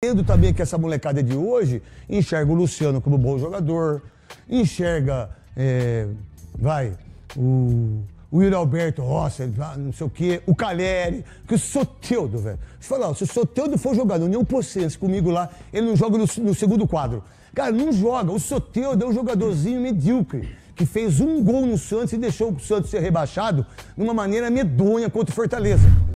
Entendo também que essa molecada de hoje enxerga o Luciano como bom jogador, enxerga, é, vai, o, o Yuri Alberto Rossi, não sei o quê, o Caleri, que o Soteudo, velho. Você fala, se o Soteudo for jogar no União Possense comigo lá, ele não joga no, no, segundo quadro. Cara, não joga. O Soteudo é um jogadorzinho medíocre, que fez um gol no Santos e deixou o Santos ser rebaixado de uma maneira medonha contra o Fortaleza.